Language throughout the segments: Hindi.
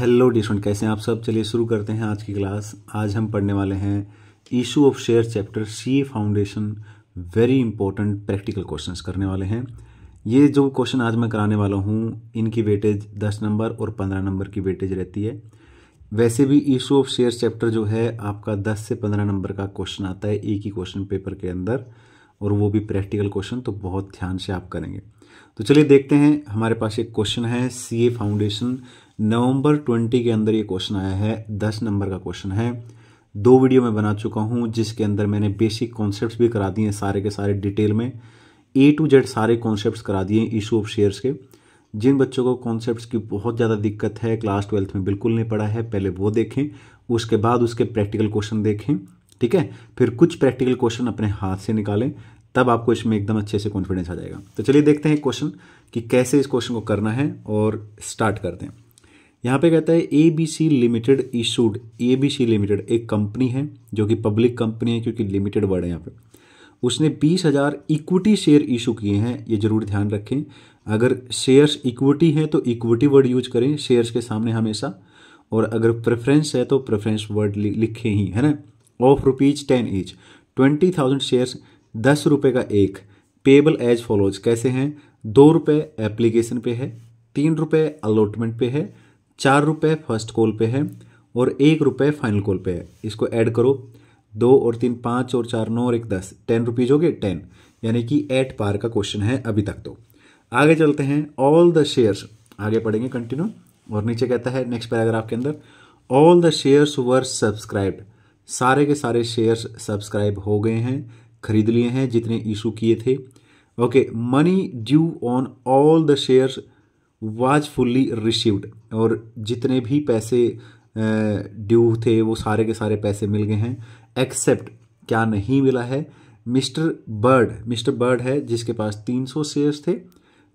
हेलो डिस्टेंट कैसे हैं आप सब चलिए शुरू करते हैं आज की क्लास आज हम पढ़ने वाले हैं issue of share chapter C foundation very important practical questions करने वाले हैं ये जो क्वेश्चन आज मैं कराने वाला हूँ इनकी वेटेज दस नंबर और पंद्रह नंबर की वेटेज रहती है वैसे भी इशू ऑफ शेयर चैप्टर जो है आपका दस से पंद्रह नंबर का क्वेश्चन आता है एक ही क्वेश्चन पेपर के अंदर और वो भी प्रैक्टिकल क्वेश्चन तो बहुत ध्यान से आप करेंगे तो चलिए देखते हैं हमारे पास एक क्वेश्चन है सी ए फाउंडेशन नवंबर ट्वेंटी के अंदर ये क्वेश्चन आया है दस नंबर का क्वेश्चन है दो वीडियो मैं बना चुका हूँ जिसके अंदर मैंने बेसिक कॉन्सेप्ट्स भी करा दिए हैं सारे के सारे डिटेल में ए टू जेड सारे कॉन्सेप्ट्स करा दिए हैं इशू ऑफ शेयर्स के जिन बच्चों को कॉन्सेप्ट्स की बहुत ज़्यादा दिक्कत है क्लास ट्वेल्थ में बिल्कुल नहीं पढ़ा है पहले वो देखें उसके बाद उसके प्रैक्टिकल क्वेश्चन देखें ठीक है फिर कुछ प्रैक्टिकल क्वेश्चन अपने हाथ से निकालें तब आपको इसमें एकदम अच्छे से कॉन्फिडेंस आ जाएगा तो चलिए देखते हैं क्वेश्चन कि कैसे इस क्वेश्चन को करना है और स्टार्ट करते हैं यहाँ पे कहता है A B C limited issued A B C limited एक कंपनी है जो कि पब्लिक कंपनी है क्योंकि लिमिटेड वर्ड है यहाँ पे उसने बीस हज़ार इक्विटी शेयर इशू किए हैं ये जरूर ध्यान रखें अगर शेयर्स इक्विटी हैं तो इक्विटी वर्ड यूज करें शेयर्स के सामने हमेशा और अगर प्रेफरेंस है तो प्रेफरेंस वर्ड लिखे ही है ना of rupees ten each twenty thousand shares दस रुपये का एक पेबल एज फॉलोज कैसे हैं दो रुपये एप्लीकेशन पे है तीन रुपये अलॉटमेंट पे है चार रुपये फर्स्ट कॉल पे है और एक रुपये फाइनल कॉल पे है इसको ऐड करो दो और तीन पाँच और चार नौ और एक दस टेन रुपीज़ हो गए टेन यानी कि एट पार का क्वेश्चन है अभी तक तो आगे चलते हैं ऑल द शेयर्स आगे पढ़ेंगे कंटिन्यू और नीचे कहता है नेक्स्ट पैराग्राफ के अंदर all the shares were subscribed सारे के सारे शेयर्स सब्सक्राइब हो गए हैं खरीद लिए हैं जितने इशू किए थे okay money due on all the shares was fully received और जितने भी पैसे ड्यू थे वो सारे के सारे पैसे मिल गए हैं एक्सेप्ट क्या नहीं मिला है मिस्टर बर्ड मिस्टर बर्ड है जिसके पास 300 शेयर्स थे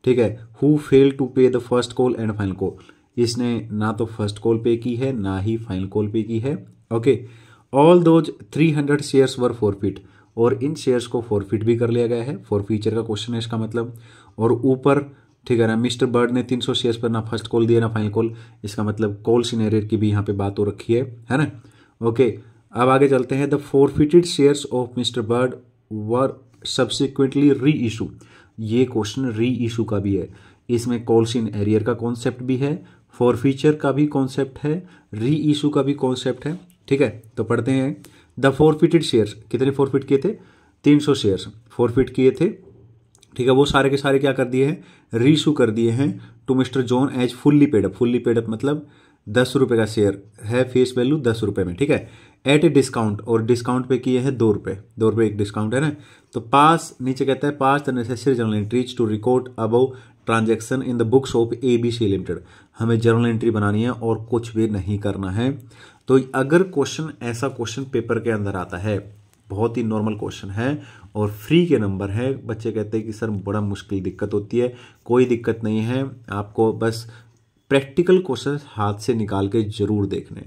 ठीक है who fail to pay the first call and final call इसने ना तो फर्स्ट कॉल पे की है ना ही फाइनल कॉल पे की है okay all those three hundred shares were forfeit फिट और इन शेयर्स को फोर फिट भी कर लिया गया है फोर फीचर का क्वेश्चन है इसका मतलब और ऊपर ठीक है ना मिस्टर बर्ड ने 300 शेयर्स पर ना फर्स्ट कॉल दिया ना फाइनल कॉल इसका मतलब कॉल सीनेरियर की भी यहाँ पे बात हो रखी है है ना ओके अब आगे चलते हैं the forfeited shares of mister Bird were subsequently reissue ये क्वेश्चन री इशू का भी है इसमें कॉल्स इन एरियर का कॉन्सेप्ट भी है फॉरफीचर का भी कॉन्सेप्ट है री इशू का भी कॉन्सेप्ट है ठीक है तो पढ़ते हैं द फोरफिटेड शेयर्स कितने फोरफिट किए थे 300 शेयर्स फोरफिट किए थे ठीक है वो सारे के सारे क्या कर दिए हैं रीशू कर दिए हैं to mister John as fully paid up fully paid up मतलब दस रुपये का शेयर है फेस वैल्यू दस रुपये में ठीक है एट ए डिस्काउंट और डिस्काउंट पे किए हैं दो रुपये दो रुपये एक डिस्काउंट है ना तो पास नीचे कहता है pass the necessary journal entries to record above transaction in the books of A B C limited हमें जर्नल एंट्री बनानी है और कुछ भी नहीं करना है तो अगर क्वेश्चन ऐसा क्वेश्चन पेपर के अंदर आता है बहुत ही नॉर्मल क्वेश्चन है और फ्री के नंबर हैं बच्चे कहते हैं कि सर बड़ा मुश्किल दिक्कत होती है कोई दिक्कत नहीं है आपको बस प्रैक्टिकल क्वेश्चन हाथ से निकाल के जरूर देखने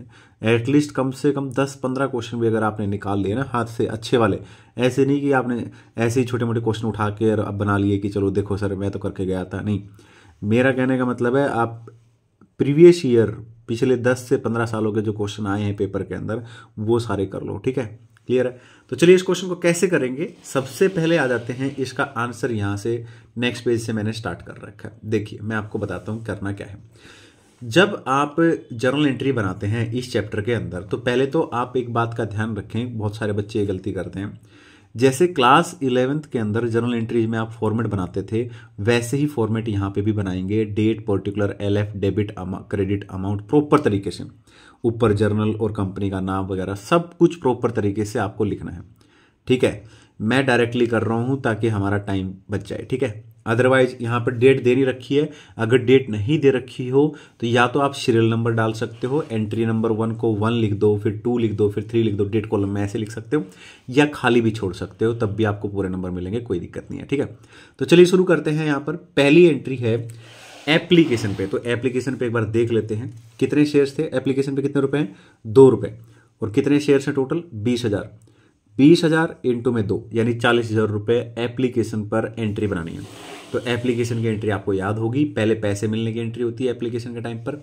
एटलीस्ट कम से कम दस पंद्रह क्वेश्चन भी अगर आपने निकाल लिए ना हाथ से अच्छे वाले ऐसे नहीं कि आपने ऐसे ही छोटे मोटे क्वेश्चन उठा के और बना लिए कि चलो देखो सर मैं तो करके गया था नहीं मेरा कहने का मतलब है आप प्रीवियस ईयर पिछले दस से पंद्रह सालों के जो क्वेश्चन आए हैं पेपर के अंदर वो सारे कर लो ठीक है क्लियर है तो चलिए इस क्वेश्चन को कैसे करेंगे सबसे पहले आ जाते हैं इसका आंसर यहाँ से नेक्स्ट पेज से मैंने स्टार्ट कर रखा है देखिए मैं आपको बताता हूँ करना क्या है जब आप जर्नल एंट्री बनाते हैं इस चैप्टर के अंदर तो पहले तो आप एक बात का ध्यान रखें बहुत सारे बच्चे ये गलती करते हैं जैसे क्लास इलेवेंथ के अंदर जर्नल एंट्रीज में आप फॉर्मेट बनाते थे वैसे ही फॉर्मेट यहाँ पे भी बनाएंगे date particular L F debit credit amount proper तरीके से ऊपर जर्नल और कंपनी का नाम वगैरह सब कुछ प्रॉपर तरीके से आपको लिखना है ठीक है मैं डायरेक्टली कर रहा हूँ ताकि हमारा टाइम बच जाए ठीक है अदरवाइज यहाँ पर डेट दे नहीं रखी है अगर डेट नहीं दे रखी हो तो या तो आप सीरियल नंबर डाल सकते हो एंट्री नंबर वन को वन लिख दो फिर टू लिख दो फिर थ्री लिख दो डेट कॉलम में ऐसे लिख सकते हो या खाली भी छोड़ सकते हो तब भी आपको पूरे नंबर मिलेंगे कोई दिक्कत नहीं है ठीक है तो चलिए शुरू करते हैं यहाँ पर पहली एंट्री है एप्लीकेशन पे तो एप्लीकेशन पे एक बार देख लेते हैं कितने शेयर्स थे एप्लीकेशन पे कितने रुपए हैं दो रुपए और कितने शेयर्स हैं टोटल बीस हजार बीस हजार इंटू में दो यानी चालीस हजार रुपए एप्लीकेशन पर एंट्री बनानी है तो एप्लीकेशन की एंट्री आपको याद होगी पहले पैसे मिलने की एंट्री होती है एप्लीकेशन के टाइम पर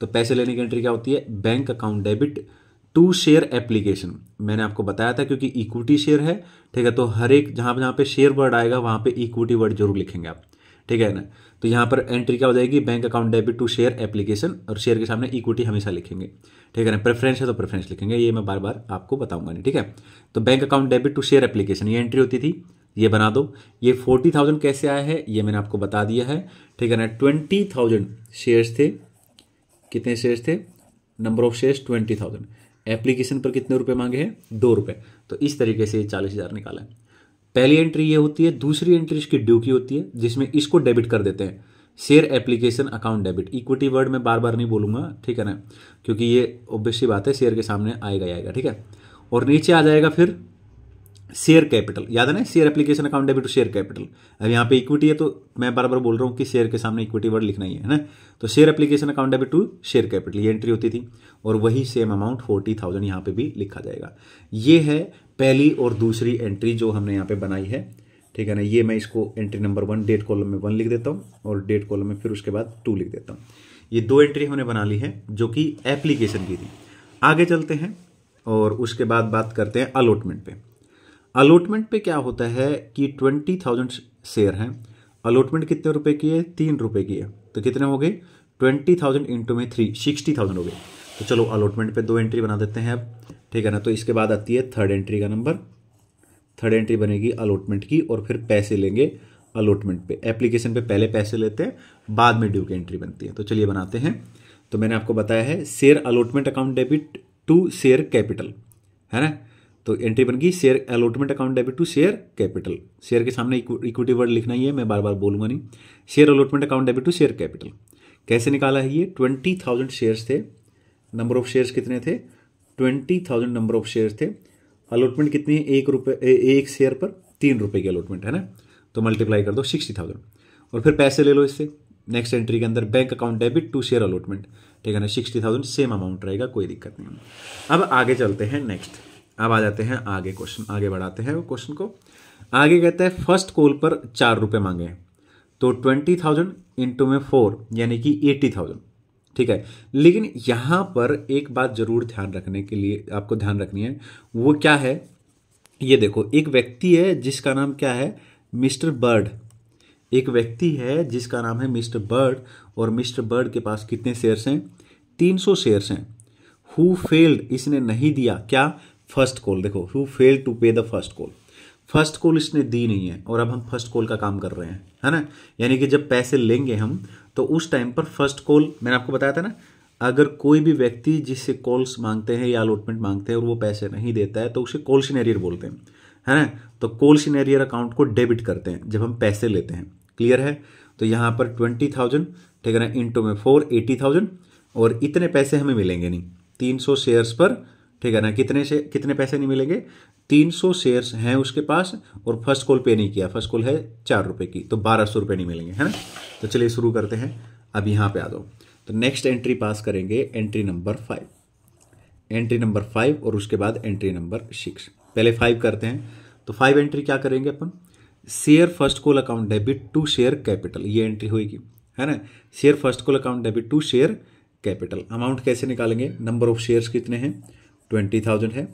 तो पैसे लेने की एंट्री क्या होती है bank account debit to share application मैंने आपको बताया था क्योंकि इक्विटी शेयर है ठीक है तो हर एक जहां जहां पे शेयर वर्ड आएगा वहां पे इक्विटी वर्ड जरूर लिखेंगे आप ठीक है ना तो यहाँ पर एंट्री क्या हो जाएगी bank account debit to share application और शेयर के सामने इक्विटी हमेशा लिखेंगे ठीक है ना प्रेफरेंस है तो प्रेफरेंस लिखेंगे ये मैं बार बार आपको बताऊंगा नहीं ठीक है तो bank account debit to share application ये एंट्री होती थी ये बना दो ये फोर्टी थाउजेंड कैसे आया है ये मैंने आपको बता दिया है ठीक है ना ट्वेंटी थाउजेंड शेयर्स थे कितने शेयर्स थे number of shares twenty thousand application पर कितने रुपए मांगे हैं दो रुपए तो इस तरीके से चालीस हज़ार निकाला है पहली एंट्री ये होती है दूसरी एंट्री इसकी ड्यू की होती है जिसमें इसको डेबिट कर देते हैं share application account debit equity word में बार बार नहीं बोलूंगा ठीक है ना क्योंकि ये ऑब्वियसली बात है शेयर के सामने आएगा आएगा ठीक है और नीचे आ जाएगा फिर शेयर कैपिटल याद है ना share application account debit to share capital अब यहाँ पे इक्विटी है तो मैं बार बार बोल रहा हूँ कि शेयर के सामने इक्विटी वर्ड लिखना ही है ना तो share application account debit to share capital ये एंट्री होती थी और वही सेम अमाउंट फोर्टी थाउजेंड यहाँ पे भी लिखा जाएगा ये है पहली और दूसरी एंट्री जो हमने यहाँ पे बनाई है ठीक है ना ये मैं इसको entry number one date column में वन लिख देता हूँ और डेट कॉलम में फिर उसके बाद टू लिख देता हूँ ये दो एंट्री हमने बना ली है जो कि एप्लीकेशन की थी आगे चलते हैं और उसके बाद बात करते हैं अलॉटमेंट पे अलॉटमेंट पे क्या होता है कि ट्वेंटी थाउजेंड शेयर हैं अलॉटमेंट कितने रुपए की है तीन रुपए की है तो कितने हो गए ट्वेंटी थाउजेंड इंटू में थ्री सिक्सटी थाउजेंड हो गए तो चलो अलॉटमेंट पे दो एंट्री बना देते हैं अब ठीक है ना तो इसके बाद आती है थर्ड एंट्री का नंबर थर्ड एंट्री बनेगी अलॉटमेंट की और फिर पैसे लेंगे अलॉटमेंट पे एप्लीकेशन पे पहले पैसे लेते हैं बाद में ड्यू की एंट्री बनती है तो चलिए बनाते हैं तो मैंने आपको बताया है share allotment account debit to share capital है ना तो एंट्री बन गई share allotment account debit to share capital share के सामने इक्विटी वर्ड लिखना ही है मैं बार बार बोलूंगा नहीं share allotment account debit to share capital कैसे निकाला है ये ट्वेंटी थाउजेंड शेयर्स थे नंबर ऑफ शेयर्स कितने थे twenty thousand number of share थे अलॉटमेंट कितनी है एक रुपये एक शेयर पर तीन रुपये की अलॉटमेंट है ना तो मल्टीप्लाई कर दो सिक्सटी थाउजेंड और फिर पैसे ले लो इससे नेक्स्ट एंट्री के अंदर bank account debit to share allotment ठीक है ना सिक्सटी थाउजेंड सेम अमाउंट रहेगा कोई दिक्कत नहीं अब आगे चलते हैं नेक्स्ट अब आ जाते हैं आगे क्वेश्चन आगे बढ़ाते हैं क्वेश्चन को आगे कहते हैं फर्स्ट कॉल पर चार रुपये मांगे तो ट्वेंटी थाउजेंड इंटू में फोर यानी कि एट्टी थाउजेंड ठीक है लेकिन यहां पर एक बात जरूर ध्यान रखने के लिए आपको ध्यान रखनी है वो क्या है ये देखो एक व्यक्ति है जिसका नाम क्या है मिस्टर बर्ड एक व्यक्ति है जिसका नाम है मिस्टर बर्ड और मिस्टर बर्ड के पास कितने शेयर्स हैं तीन सौ शेयर्स हैं हु फेल्ड इसने नहीं दिया क्या फर्स्ट कॉल देखो who failed to pay the first call first call इसने दी नहीं है और अब हम फर्स्ट कॉल का काम कर रहे हैं है ना यानी कि जब पैसे लेंगे हम तो उस टाइम पर फर्स्ट कॉल मैंने आपको बताया था ना अगर कोई भी व्यक्ति जिससे कॉल्स मांगते हैं या अलॉटमेंट मांगते हैं और वो पैसे नहीं देता है तो उसे कॉल सीनेरियर बोलते हैं है ना तो कॉल सीनेरियर अकाउंट को डेबिट करते हैं जब हम पैसे लेते हैं क्लियर है तो यहाँ पर ट्वेंटी थाउजेंड ठीक है ना इंटू में फोर एटी थाउजेंड और इतने पैसे हमें मिलेंगे नहीं तीन सौ शेयर्स पर ठीक है ना कितने से कितने पैसे नहीं मिलेंगे 300 शेयर्स हैं उसके पास और फर्स्ट कॉल पे नहीं किया फर्स्ट कॉल है चार रुपए की तो बारह सौ रुपये नहीं मिलेंगे है ना तो चलिए शुरू करते हैं अब यहाँ पे आ दो तो नेक्स्ट एंट्री पास करेंगे entry number five entry number five और उसके बाद एंट्री नंबर सिक्स पहले फाइव करते हैं तो फाइव एंट्री क्या करेंगे अपन share first call account debit to share capital ये एंट्री होगी है ना share first call account debit to share capital amount कैसे निकालेंगे नंबर ऑफ शेयर्स कितने हैं ट्वेंटी थाउजेंड है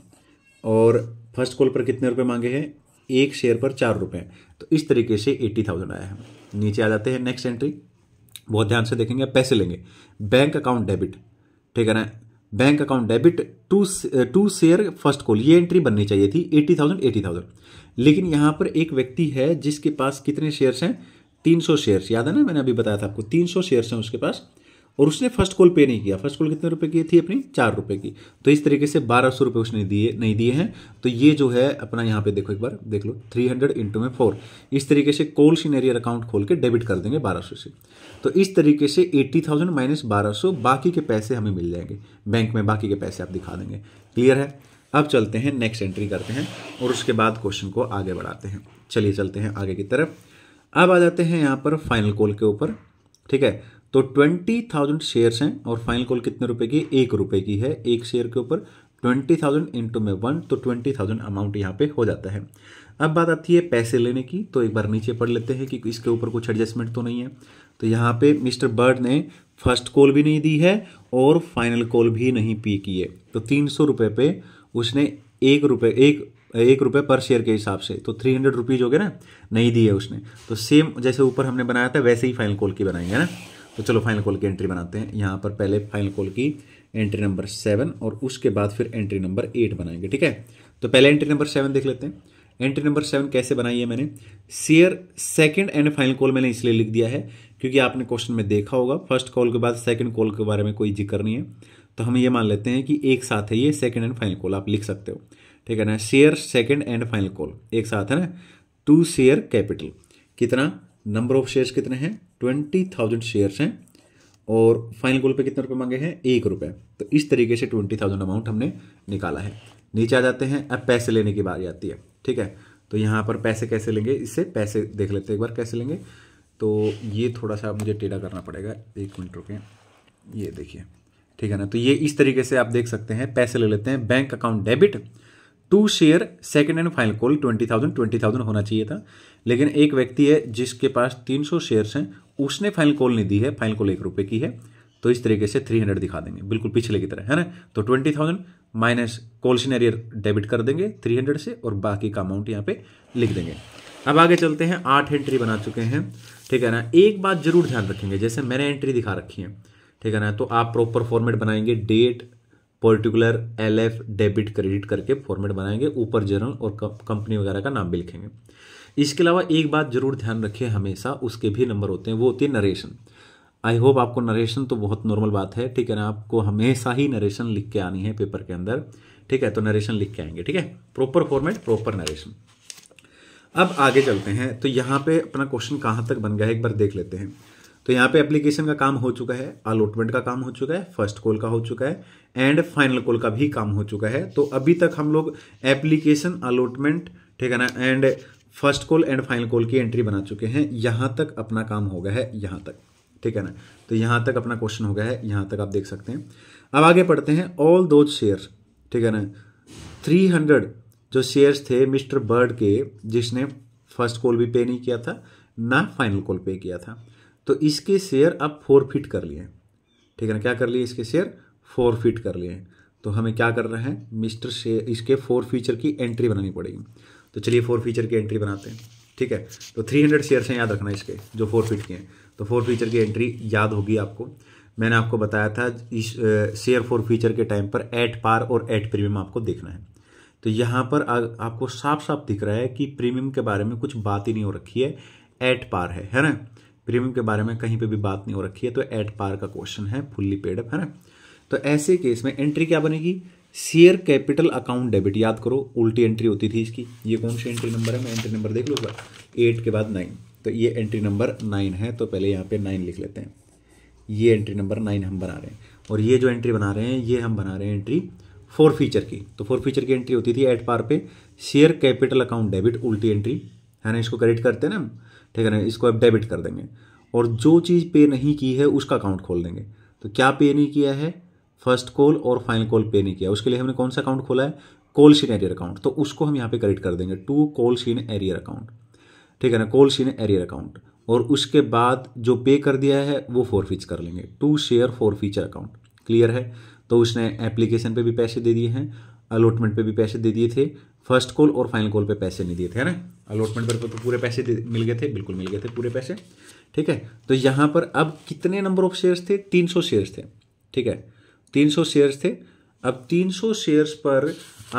और फर्स्ट कॉल पर कितने रुपए मांगे हैं एक शेयर पर चार रुपए तो इस तरीके से एट्टी थाउजेंड आया है नीचे आ जाते हैं नेक्स्ट एंट्री बहुत ध्यान से देखेंगे पैसे लेंगे बैंक अकाउंट डेबिट ठीक है ना bank account debit to to share first call ये एंट्री बननी चाहिए थी एट्टी थाउजेंड एटी थाउजेंड लेकिन यहाँ पर एक व्यक्ति है जिसके पास कितने शेयर्स हैं तीन सौ शेयर्स याद है ना मैंने अभी बताया था आपको तीन सौ शेयर्स हैं उसके पास और उसने फर्स्ट कॉल पे नहीं किया फर्स्ट कॉल कितने रुपए की थी अपनी चार रुपए की तो इस तरीके से बारह सौ रुपये उसने दिए नहीं दिए हैं तो ये जो है अपना यहाँ पे देखो एक बार देख लो थ्री हंड्रेड इंटू में फोर इस तरीके से कॉल सीनेरियर अकाउंट खोल के डेबिट कर देंगे बारह सौ से तो इस तरीके से एट्टी थाउजेंड माइनस बारह सौ बाकी के पैसे हमें मिल जाएंगे बैंक में बाकी के पैसे आप दिखा देंगे क्लियर है अब चलते हैं नेक्स्ट एंट्री करते हैं और उसके बाद क्वेश्चन को आगे बढ़ाते हैं चलिए चलते हैं आगे की तरफ अब आ जाते हैं यहाँ पर फाइनल कॉल के ऊपर ठीक है तो ट्वेंटी थाउजेंड शेयर हैं और फाइनल कॉल कितने रुपए की एक रुपए की है एक शेयर के ऊपर ट्वेंटी थाउजेंड इंटू में वन तो ट्वेंटी थाउजेंड अमाउंट यहाँ पे हो जाता है अब बात आती है पैसे लेने की तो एक बार नीचे पढ़ लेते हैं कि इसके ऊपर कुछ एडजस्टमेंट तो नहीं है तो यहाँ पे मिस्टर बर्ड ने फर्स्ट कॉल भी नहीं दी है और फाइनल कॉल भी नहीं पी की है तो तीन सौ रुपये पे उसने एक रुपये एक एक रुपये पर शेयर के हिसाब से तो थ्री हंड्रेड रुपीज़ हो गए ना नहीं दिए उसने तो सेम जैसे ऊपर हमने बनाया था वैसे ही फाइनल कॉल की बनाएंगे ना तो चलो फाइनल कॉल की एंट्री बनाते हैं यहाँ पर पहले फाइनल कॉल की एंट्री नंबर सेवन और उसके बाद फिर एंट्री नंबर एट बनाएंगे ठीक है तो पहले एंट्री नंबर सेवन देख लेते हैं एंट्री नंबर सेवन कैसे बनाई है मैंने share second and final call मैंने इसलिए लिख दिया है क्योंकि आपने क्वेश्चन में देखा होगा फर्स्ट कॉल के बाद सेकंड कॉल के बारे में कोई जिक्र नहीं है तो हम ये मान लेते हैं कि एक साथ है ये सेकंड एंड फाइनल कॉल आप लिख सकते हो ठीक है ना share second and final call एक साथ है ना टू शेयर कैपिटल कितना नंबर ऑफ शेयर्स कितने हैं ट्वेंटी थाउजेंड शेयर्स हैं और फाइनल गोल पे कितने रुपए मांगे हैं एक रुपए तो इस तरीके से ट्वेंटी थाउजेंड अमाउंट हमने निकाला है नीचे आ जाते हैं अब पैसे लेने की बारी आती है ठीक है तो यहाँ पर पैसे कैसे लेंगे इससे पैसे देख लेते हैं एक बार कैसे लेंगे तो ये थोड़ा सा मुझे टेढ़ा करना पड़ेगा एक मिनट रुके ये देखिए ठीक है ना तो ये इस तरीके से आप देख सकते हैं पैसे ले लेते हैं bank account debit to share second hand final call twenty thousand twenty thousand होना चाहिए था लेकिन एक व्यक्ति है जिसके पास तीन सौ शेयर हैं उसने फाइनल कॉल नहीं दी है फाइनल कॉल एक रुपये की है तो इस तरीके से थ्री हंड्रेड दिखा देंगे बिल्कुल पिछले की तरह है ना तो twenty thousand minus call in arrear debit कर देंगे थ्री हंड्रेड से और बाकी का अमाउंट यहाँ पे लिख देंगे अब आगे चलते हैं आठ एंट्री बना चुके हैं ठीक है ना एक बात जरूर ध्यान रखेंगे जैसे मैंने एंट्री दिखा रखी है ठीक है ना तो आप प्रॉपर फॉर्मेट बनाएंगे date particular L F debit credit करके फॉर्मेट बनाएंगे ऊपर जर्नल और कंपनी वगैरह का नाम भी लिखेंगे इसके अलावा एक बात जरूर ध्यान रखिए हमेशा उसके भी नंबर होते हैं वो होती है नरेशन आई होप आपको नरेशन तो बहुत नॉर्मल बात है ठीक है ना आपको हमेशा ही नरेशन लिख के आनी है पेपर के अंदर ठीक है तो नरेशन लिख के आएंगे ठीक है प्रॉपर फॉर्मेट प्रॉपर नरेशन अब आगे चलते हैं तो यहाँ पे अपना क्वेश्चन कहाँ तक बन गया है एक बार देख लेते हैं तो यहाँ पे एप्लीकेशन का काम हो चुका है अलॉटमेंट का काम हो चुका है फर्स्ट कॉल का हो चुका है एंड फाइनल कॉल का भी काम हो चुका है तो अभी तक हम लोग एप्लीकेशन अलॉटमेंट ठीक है ना and first call and final call की एंट्री बना चुके हैं यहाँ तक अपना काम हो गया है यहाँ तक ठीक है ना तो यहाँ तक अपना क्वेश्चन हो गया है यहाँ तक आप देख सकते हैं अब आगे पढ़ते हैं ऑल दो शेयर ठीक है ना थ्री हंड्रेड जो शेयर्स थे मिस्टर बर्ड के जिसने फर्स्ट कॉल भी पे नहीं किया था ना फाइनल कॉल पे किया था तो इसके शेयर आप फोर फिट कर लिए ठीक है ना क्या कर लिए इसके शेयर फोर फिट कर लिए तो हमें क्या कर रहे हैं मिस्टर शेयर इसके फोर फीचर की एंट्री बनानी पड़ेगी तो चलिए फोर फीचर की एंट्री बनाते हैं ठीक है तो थ्री हंड्रेड शेयर्स हैं याद रखना इसके जो फोर फीट के हैं तो फोर फीचर की एंट्री याद होगी आपको मैंने आपको बताया था इस शेयर फोर फीचर के टाइम पर एट पार और एट प्रीमियम आपको देखना है तो यहाँ पर आ, आपको साफ साफ दिख रहा है कि प्रीमियम के बारे में कुछ बात ही नहीं हो रखी है एट पार है है ना प्रीमियम के बारे में कहीं पे भी बात नहीं हो रखी है तो एट पार का क्वेश्चन है फुल्ली पेडअप है ना तो ऐसे केस में एंट्री क्या बनेगी शेयर कैपिटल अकाउंट डेबिट याद करो उल्टी एंट्री होती थी इसकी ये कौन सी एंट्री नंबर है मैं एंट्री नंबर देख लूँगा एट के बाद नाइन तो ये एंट्री नंबर नाइन है तो पहले यहाँ पे नाइन लिख लेते हैं ये एंट्री नंबर नाइन हम बना रहे हैं और ये जो एंट्री बना रहे हैं ये हम बना रहे हैं एंट्री फोर फीचर की तो फोर फीचर की एंट्री होती थी एट पार पे शेयर कैपिटल अकाउंट डेबिट उल्टी एंट्री है ना इसको करेक्ट करते हैं ना हम ठीक है ना इसको आप डेबिट कर देंगे और जो चीज़ पे नहीं की है उसका अकाउंट खोल देंगे तो क्या पे नहीं किया है फर्स्ट कॉल और फाइनल कॉल पे नहीं किया उसके लिए हमने कौन सा अकाउंट खोला है कॉल सीन एरियर अकाउंट तो उसको हम यहाँ पे क्रेडिट कर देंगे टू कॉल सीन एरियर अकाउंट ठीक है ना कॉल सीन एरियर अकाउंट और उसके बाद जो पे कर दिया है वो फॉरफिच कर लेंगे to share forfeiture account clear है तो उसने एप्लीकेशन पे भी पैसे दे दिए हैं अलॉटमेंट पे भी पैसे दे दिए थे फर्स्ट कॉल और फाइनल कॉल पे पैसे नहीं दिए थे है ना अलॉटमेंट पर तो पूरे पैसे मिल गए थे बिल्कुल मिल गए थे पूरे पैसे ठीक है तो यहाँ पर अब कितने नंबर ऑफ शेयर्स थे 300 शेयर्स थे ठीक है 300 शेयर्स थे अब 300 शेयर्स पर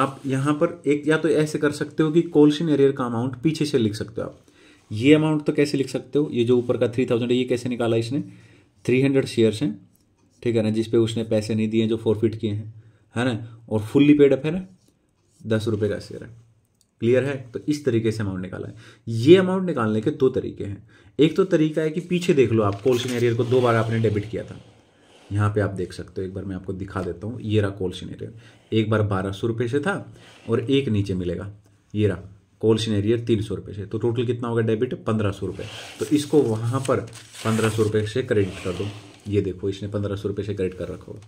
आप यहाँ पर एक या तो ऐसे कर सकते हो कि कॉलशिन एरियर का अमाउंट पीछे से लिख सकते हो आप ये अमाउंट तो कैसे लिख सकते हो ये जो ऊपर का थ्री थाउजेंड है ये कैसे निकाला इसने थ्री हंड्रेड शेयर्स हैं ठीक है ना जिसपे उसने पैसे नहीं दिए जो फोरफिट किए हैं है ना और फुल्ली पेड अप है ना दस रुपये का शेयर है क्लियर है तो इस तरीके से अमाउंट निकाला है ये अमाउंट निकालने के दो तरीके हैं एक तो तरीका है कि पीछे देख लो आप कोल्सिन एरियर को दो बार आपने डेबिट किया था यहाँ पे आप देख सकते हो एक बार मैं आपको दिखा देता हूँ ये रहा कॉल एरियर एक बार बारह सौ रुपये से था और एक नीचे मिलेगा ये रहा कॉल एरियर तीन सौ रुपये से तो टोटल कितना होगा डेबिट पंद्रह सौ रुपये तो इसको वहाँ पर पंद्रह सौ रुपये से क्रेडिट कर दो ये देखो इसने पंद्रह सौ रुपये से क्रेडिट कर रखा होगा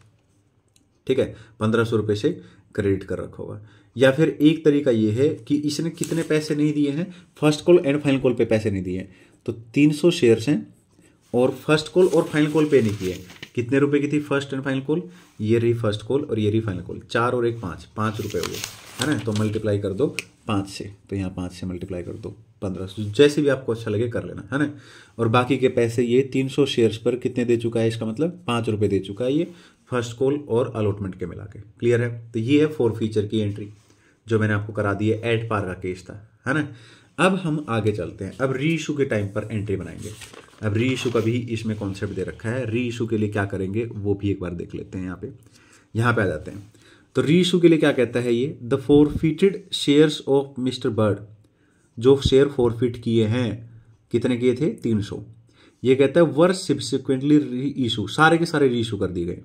ठीक है पंद्रह सौ रुपये से क्रेडिट कर रखा होगा या फिर एक तरीका ये है कि इसने कितने पैसे नहीं दिए हैं first call and final call पे पैसे नहीं दिए तो 300 शेयर्स हैं और फर्स्ट कॉल और फाइनल कॉल पे नहीं किए कितने रुपए की थी फर्स्ट एंड फाइनल कॉल ये रही फर्स्ट कॉल और ये रही फाइनल कॉल चार और एक पाँच पाँच रुपये हुए है ना तो मल्टीप्लाई कर दो पाँच से तो यहाँ पाँच से मल्टीप्लाई कर दो पंद्रह सौ जैसे भी आपको अच्छा लगे कर लेना है ना और बाकी के पैसे ये तीन सौ शेयर्स पर कितने दे चुका है इसका मतलब पाँच रुपये दे चुका है ये फर्स्ट कॉल और अलॉटमेंट के मिला के क्लियर है तो ये है फोर फीचर की एंट्री जो मैंने आपको करा दी है एट पार का केस था है ना अब हम आगे चलते हैं अब री इशू के टाइम पर एंट्री बनाएंगे अब री इशू का भी इसमें कॉन्सेप्ट दे रखा है री इशू के लिए क्या करेंगे वो भी एक बार देख लेते हैं यहाँ पे यहाँ पे आ जाते हैं तो री इशू के लिए क्या कहता है ये the forfeited shares of mister Bird जो शेयर फोर फीट किए हैं कितने किए थे तीन सौ ये कहता है वर सिब्सिक्वेंटली री इशू सारे के सारे री इशू कर दिए गए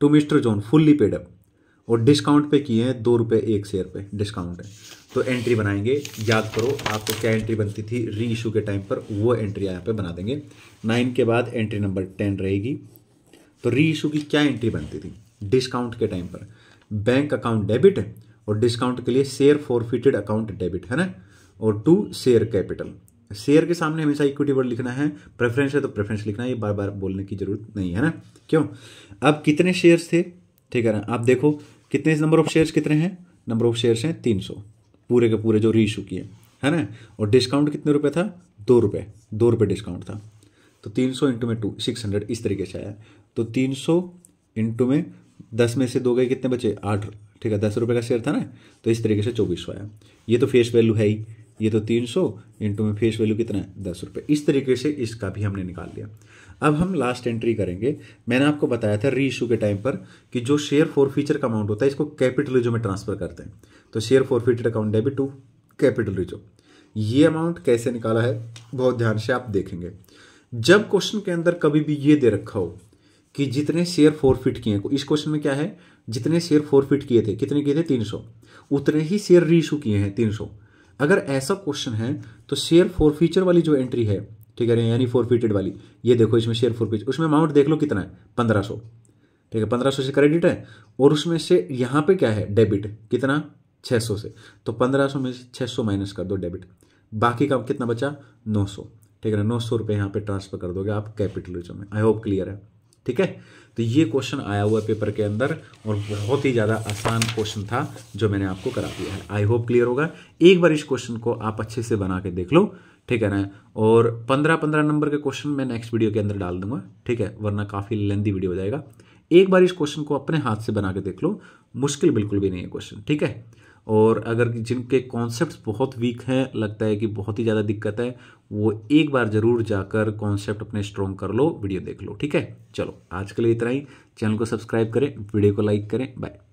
to mister John fully paid up और डिस्काउंट पे किए हैं दो रुपये एक शेयर पे डिस्काउंट है तो एंट्री बनाएंगे याद करो आपको क्या एंट्री बनती थी री इशू के टाइम पर वो एंट्री यहाँ पे बना देंगे नाइन के बाद एंट्री नंबर टेन रहेगी तो री इशू की क्या एंट्री बनती थी डिस्काउंट के टाइम पर बैंक अकाउंट डेबिट और डिस्काउंट के लिए शेयर फॉरफिटेड अकाउंट डेबिट है ना और टू शेयर कैपिटल शेयर के सामने हमेशा इक्विटी वर्ड लिखना है प्रेफरेंस है तो प्रेफरेंस लिखना है ये बार बार बोलने की जरूरत नहीं है ना क्यों अब कितने शेयर्स थे ठीक है ना आप देखो कितने नंबर ऑफ शेयर्स कितने हैं नंबर ऑफ शेयर्स हैं तीन सौ पूरे के पूरे जो रीइशू किए है ना और डिस्काउंट कितने रुपये था दो रुपये दो रुपये डिस्काउंट था तो तीन सौ इंटू में टू सिक्स हंड्रेड इस तरीके से आया तो तीन सौ इंटू में दस में से दो गए कितने बचे आठ ठीक है दस रुपये का शेयर था ना तो इस तरीके से चौबीस सौ आया ये तो फेस वैल्यू है ही ये तो तीन सौ इंटू में फेस वैल्यू कितना है दस रुपये इस तरीके से इसका भी हमने निकाल लिया अब हम लास्ट एंट्री करेंगे मैंने आपको बताया था री इशू के टाइम पर कि जो शेयर फॉर फ्यूचर का अमाउंट होता है इसको कैपिटल रिजो में ट्रांसफर करते हैं तो share forfeiture account debit to capital reserve ये अमाउंट कैसे निकाला है बहुत ध्यान से आप देखेंगे जब क्वेश्चन के अंदर कभी भी ये दे रखा हो कि जितने शेयर फोर फिट किए इस क्वेश्चन में क्या है जितने शेयर फोर फिट किए थे कितने किए थे तीन सौ उतने ही शेयर री इशू किए हैं तीन सौ अगर ऐसा क्वेश्चन है तो शेयर फोर फीचर वाली जो एंट्री है ठीक है यानी फोर फीटेड वाली ये देखो इसमें शेयर फोर फीचर उसमें अमाउंट देख लो कितना है पंद्रह सौ ठीक है पंद्रह सौ से क्रेडिट है और उसमें से यहाँ पे क्या है डेबिट कितना छः सौ से तो पंद्रह सौ में से छः सौ माइनस कर दो डेबिट बाकी का कितना बचा नौ सौ ठीक है ना नौ सौ रुपये यहाँ पे ट्रांसफर कर दोगे आप कैपिटलिज्म में आई होप क्लियर है ठीक है तो ये क्वेश्चन आया हुआ है पेपर के अंदर और बहुत ही ज़्यादा आसान क्वेश्चन था जो मैंने आपको करा दिया है आई होप क्लियर होगा एक बार इस क्वेश्चन को आप अच्छे से बना के देख लो ठीक है ना और पंद्रह पंद्रह नंबर के क्वेश्चन मैं नेक्स्ट वीडियो के अंदर डाल दूंगा ठीक है वरना काफ़ी लेंदी वीडियो हो जाएगा एक बार इस क्वेश्चन को अपने हाथ से बना के देख लो मुश्किल बिल्कुल भी नहीं है क्वेश्चन ठीक है और अगर जिनके कॉन्सेप्ट बहुत वीक हैं लगता है कि बहुत ही ज़्यादा दिक्कत है वो एक बार ज़रूर जाकर कॉन्सेप्ट अपने स्ट्रॉन्ग कर लो वीडियो देख लो ठीक है चलो आज के लिए इतना ही चैनल को सब्सक्राइब करें वीडियो को लाइक करें बाय